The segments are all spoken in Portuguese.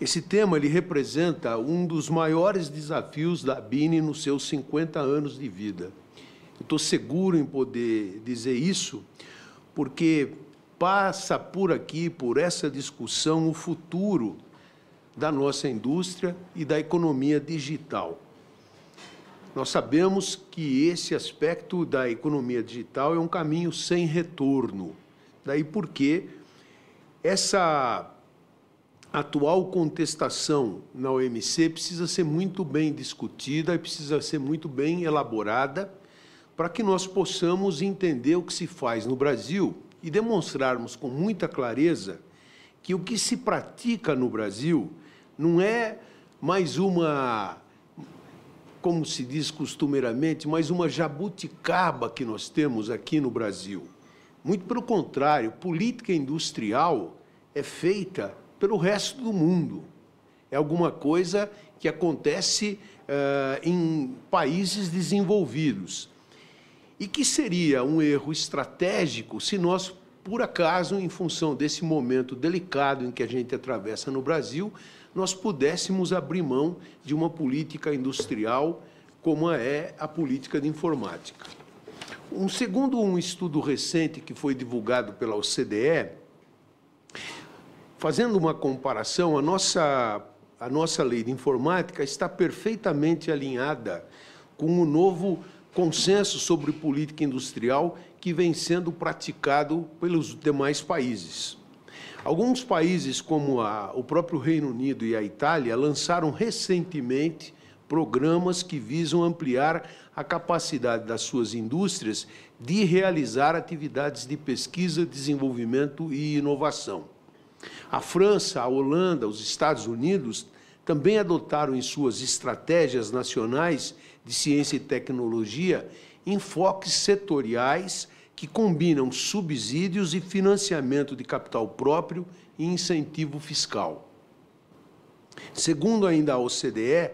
Esse tema ele representa um dos maiores desafios da Bini nos seus 50 anos de vida. Estou seguro em poder dizer isso, porque passa por aqui, por essa discussão, o futuro da nossa indústria e da economia digital. Nós sabemos que esse aspecto da economia digital é um caminho sem retorno. Daí porque essa a atual contestação na OMC precisa ser muito bem discutida e precisa ser muito bem elaborada para que nós possamos entender o que se faz no Brasil e demonstrarmos com muita clareza que o que se pratica no Brasil não é mais uma, como se diz costumeiramente, mais uma jabuticaba que nós temos aqui no Brasil. Muito pelo contrário, política industrial é feita pelo resto do mundo. É alguma coisa que acontece uh, em países desenvolvidos. E que seria um erro estratégico se nós, por acaso, em função desse momento delicado em que a gente atravessa no Brasil, nós pudéssemos abrir mão de uma política industrial como é a política de informática. Um segundo um estudo recente que foi divulgado pela OCDE, Fazendo uma comparação, a nossa, a nossa lei de informática está perfeitamente alinhada com o novo consenso sobre política industrial que vem sendo praticado pelos demais países. Alguns países, como a, o próprio Reino Unido e a Itália, lançaram recentemente programas que visam ampliar a capacidade das suas indústrias de realizar atividades de pesquisa, desenvolvimento e inovação. A França, a Holanda, os Estados Unidos também adotaram em suas estratégias nacionais de ciência e tecnologia enfoques setoriais que combinam subsídios e financiamento de capital próprio e incentivo fiscal. Segundo ainda a OCDE,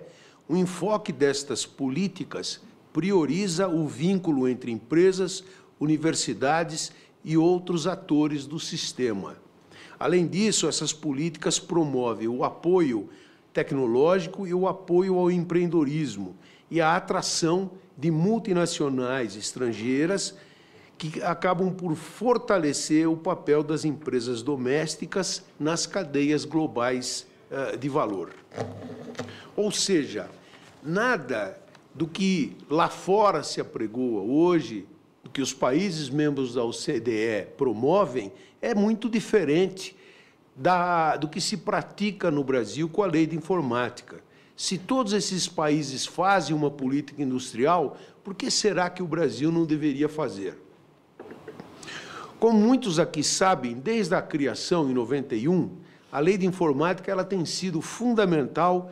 o enfoque destas políticas prioriza o vínculo entre empresas, universidades e outros atores do sistema Além disso, essas políticas promovem o apoio tecnológico e o apoio ao empreendedorismo e a atração de multinacionais estrangeiras que acabam por fortalecer o papel das empresas domésticas nas cadeias globais eh, de valor. Ou seja, nada do que lá fora se apregoa hoje que os países membros da OCDE promovem é muito diferente da, do que se pratica no Brasil com a lei de informática. Se todos esses países fazem uma política industrial, por que será que o Brasil não deveria fazer? Como muitos aqui sabem, desde a criação em 91, a lei de informática ela tem sido fundamental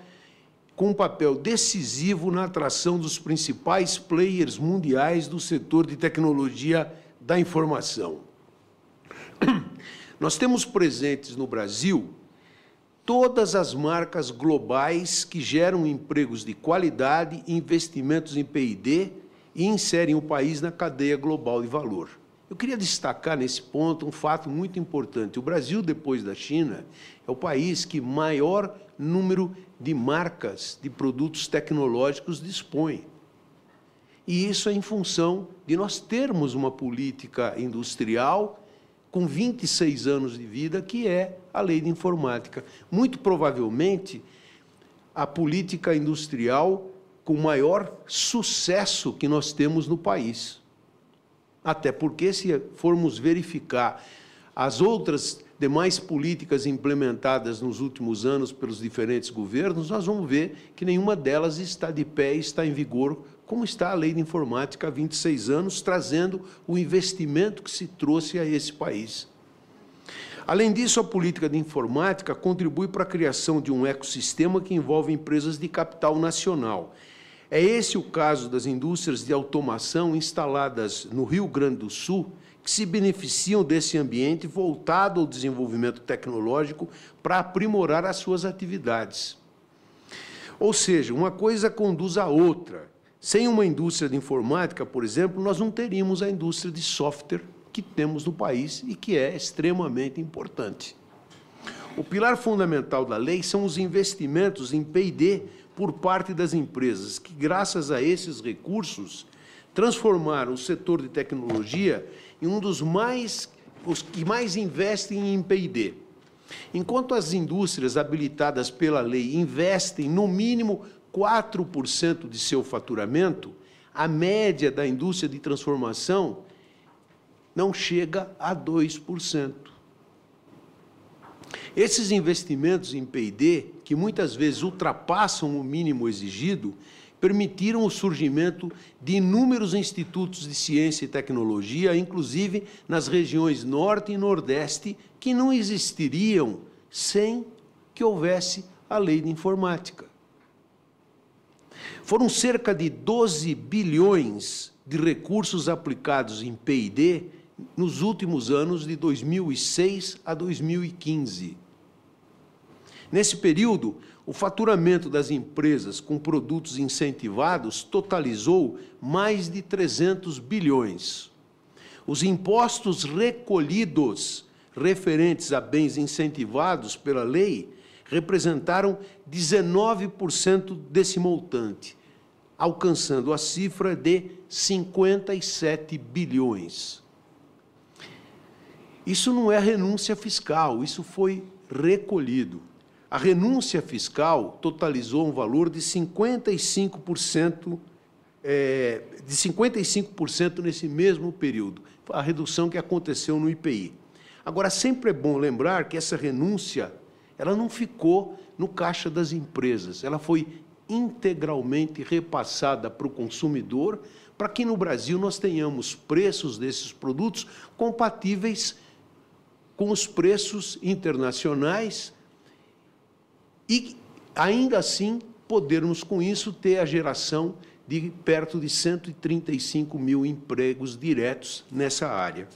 com um papel decisivo na atração dos principais players mundiais do setor de tecnologia da informação. Nós temos presentes no Brasil todas as marcas globais que geram empregos de qualidade, investimentos em PD e inserem o país na cadeia global de valor. Eu queria destacar nesse ponto um fato muito importante. O Brasil, depois da China, é o país que maior número de marcas de produtos tecnológicos dispõe. E isso é em função de nós termos uma política industrial com 26 anos de vida, que é a lei de informática. Muito provavelmente, a política industrial com maior sucesso que nós temos no país. Até porque, se formos verificar as outras demais políticas implementadas nos últimos anos pelos diferentes governos, nós vamos ver que nenhuma delas está de pé e está em vigor, como está a lei de informática há 26 anos, trazendo o investimento que se trouxe a esse país. Além disso, a política de informática contribui para a criação de um ecossistema que envolve empresas de capital nacional é esse o caso das indústrias de automação instaladas no Rio Grande do Sul, que se beneficiam desse ambiente voltado ao desenvolvimento tecnológico para aprimorar as suas atividades. Ou seja, uma coisa conduz à outra. Sem uma indústria de informática, por exemplo, nós não teríamos a indústria de software que temos no país e que é extremamente importante. O pilar fundamental da lei são os investimentos em PD por parte das empresas, que, graças a esses recursos, transformaram o setor de tecnologia em um dos mais os que mais investem em P&D. Enquanto as indústrias habilitadas pela lei investem no mínimo 4% de seu faturamento, a média da indústria de transformação não chega a 2%. Esses investimentos em PD, que muitas vezes ultrapassam o mínimo exigido, permitiram o surgimento de inúmeros institutos de ciência e tecnologia, inclusive nas regiões Norte e Nordeste, que não existiriam sem que houvesse a lei de informática. Foram cerca de 12 bilhões de recursos aplicados em PD nos últimos anos de 2006 a 2015. Nesse período, o faturamento das empresas com produtos incentivados totalizou mais de 300 bilhões. Os impostos recolhidos referentes a bens incentivados pela lei representaram 19% desse montante, alcançando a cifra de 57 bilhões. Isso não é renúncia fiscal, isso foi recolhido. A renúncia fiscal totalizou um valor de 55%, é, de 55% nesse mesmo período, a redução que aconteceu no IPI. Agora, sempre é bom lembrar que essa renúncia ela não ficou no caixa das empresas, ela foi integralmente repassada para o consumidor, para que no Brasil nós tenhamos preços desses produtos compatíveis com os preços internacionais e ainda assim podermos com isso ter a geração de perto de 135 mil empregos diretos nessa área.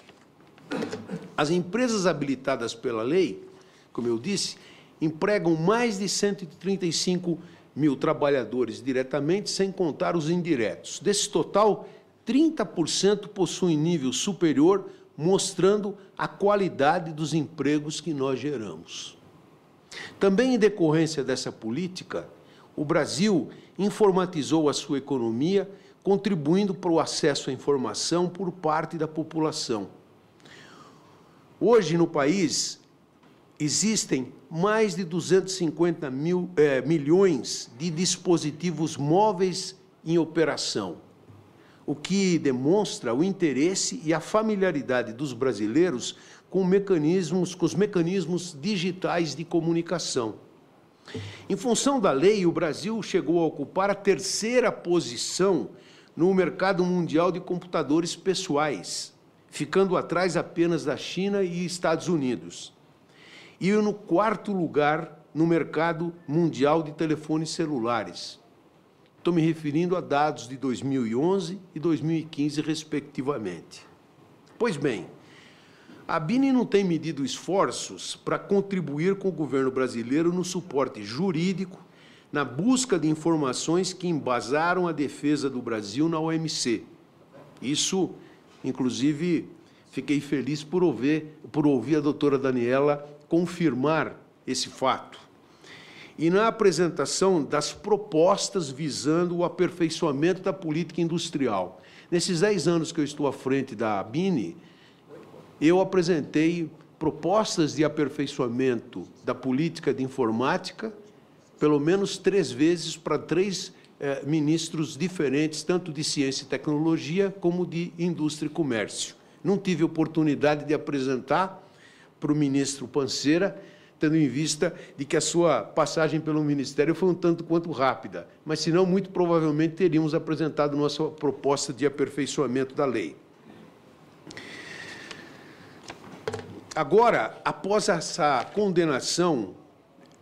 As empresas habilitadas pela lei, como eu disse, empregam mais de 135 mil trabalhadores diretamente, sem contar os indiretos. Desse total, 30% possuem nível superior, mostrando a qualidade dos empregos que nós geramos. Também em decorrência dessa política, o Brasil informatizou a sua economia, contribuindo para o acesso à informação por parte da população. Hoje, no país, existem mais de 250 mil, é, milhões de dispositivos móveis em operação, o que demonstra o interesse e a familiaridade dos brasileiros com mecanismos, com os mecanismos digitais de comunicação. Em função da lei, o Brasil chegou a ocupar a terceira posição no mercado mundial de computadores pessoais, ficando atrás apenas da China e Estados Unidos. E no quarto lugar no mercado mundial de telefones celulares. Estou me referindo a dados de 2011 e 2015, respectivamente. Pois bem, a Bini não tem medido esforços para contribuir com o governo brasileiro no suporte jurídico, na busca de informações que embasaram a defesa do Brasil na OMC. Isso, inclusive, fiquei feliz por ouvir, por ouvir a doutora Daniela confirmar esse fato. E na apresentação das propostas visando o aperfeiçoamento da política industrial. Nesses 10 anos que eu estou à frente da BINE, eu apresentei propostas de aperfeiçoamento da política de informática, pelo menos três vezes para três eh, ministros diferentes, tanto de ciência e tecnologia como de indústria e comércio. Não tive oportunidade de apresentar para o ministro Panceira, tendo em vista de que a sua passagem pelo Ministério foi um tanto quanto rápida, mas senão muito provavelmente teríamos apresentado nossa proposta de aperfeiçoamento da lei. Agora, após essa condenação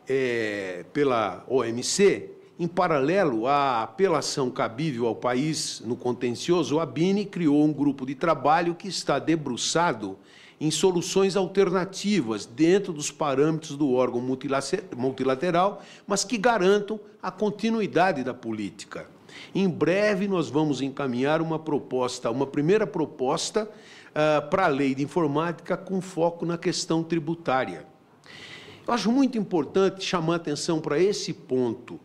é, pela OMC, em paralelo à apelação cabível ao país no contencioso, a BINI criou um grupo de trabalho que está debruçado em soluções alternativas dentro dos parâmetros do órgão multilateral, mas que garantam a continuidade da política. Em breve, nós vamos encaminhar uma proposta, uma primeira proposta uh, ah, para a lei de informática com foco na questão tributária. Eu acho muito importante chamar atenção para esse ponto.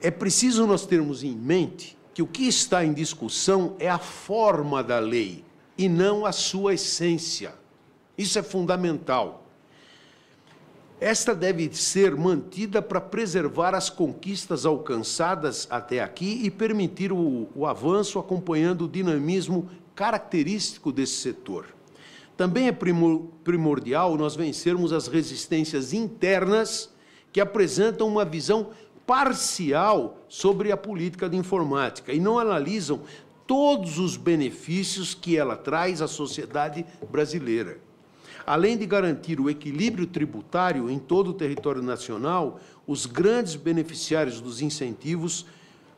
É preciso nós termos em mente que o que está em discussão é a forma da lei e não a sua essência. Isso é fundamental. Esta deve ser mantida para preservar as conquistas alcançadas até aqui e permitir o, o avanço acompanhando o dinamismo característico desse setor. Também é primordial nós vencermos as resistências internas que apresentam uma visão parcial sobre a política de informática e não analisam todos os benefícios que ela traz à sociedade brasileira. Além de garantir o equilíbrio tributário em todo o território nacional, os grandes beneficiários dos incentivos,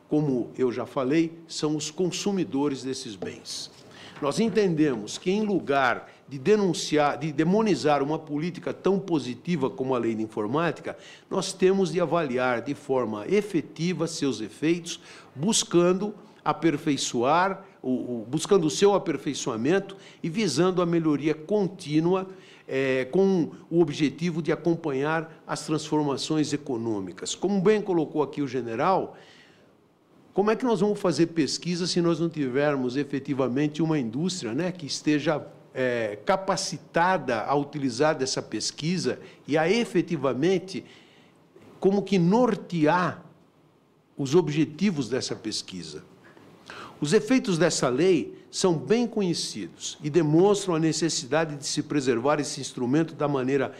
como eu já falei, são os consumidores desses bens. Nós entendemos que, em lugar de denunciar, de demonizar uma política tão positiva como a lei de informática, nós temos de avaliar de forma efetiva seus efeitos, buscando aperfeiçoar o, o, buscando o seu aperfeiçoamento e visando a melhoria contínua é, com o objetivo de acompanhar as transformações econômicas. Como bem colocou aqui o general, como é que nós vamos fazer pesquisa se nós não tivermos efetivamente uma indústria né, que esteja é, capacitada a utilizar dessa pesquisa e a efetivamente como que nortear os objetivos dessa pesquisa? Os efeitos dessa lei são bem conhecidos e demonstram a necessidade de se preservar esse instrumento da maneira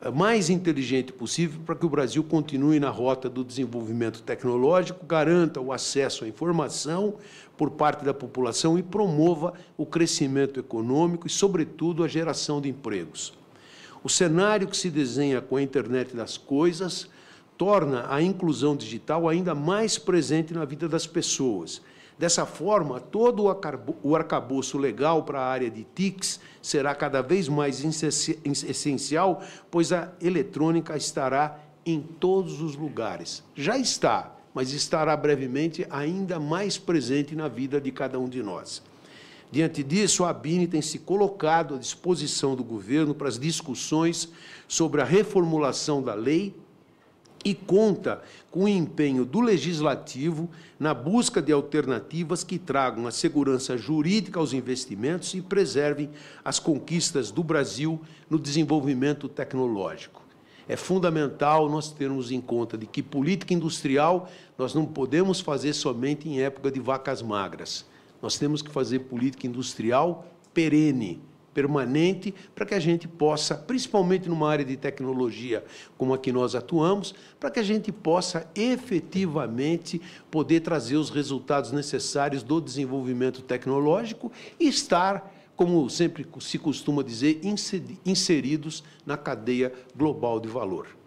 eh, mais inteligente possível para que o Brasil continue na rota do desenvolvimento tecnológico, garanta o acesso à informação por parte da população e promova o crescimento econômico e, sobretudo, a geração de empregos. O cenário que se desenha com a internet das coisas torna a inclusão digital ainda mais presente na vida das pessoas Dessa forma, todo o arcabouço legal para a área de TICs será cada vez mais essencial, pois a eletrônica estará em todos os lugares. Já está, mas estará brevemente ainda mais presente na vida de cada um de nós. Diante disso, a BINI tem se colocado à disposição do governo para as discussões sobre a reformulação da lei e conta com o empenho do legislativo na busca de alternativas que tragam a segurança jurídica aos investimentos e preservem as conquistas do Brasil no desenvolvimento tecnológico. É fundamental nós termos em conta de que política industrial nós não podemos fazer somente em época de vacas magras. Nós temos que fazer política industrial perene, permanente para que a gente possa, principalmente numa área de tecnologia como a que nós atuamos, para que a gente possa efetivamente poder trazer os resultados necessários do desenvolvimento tecnológico e estar, como sempre se costuma dizer, inseridos na cadeia global de valor.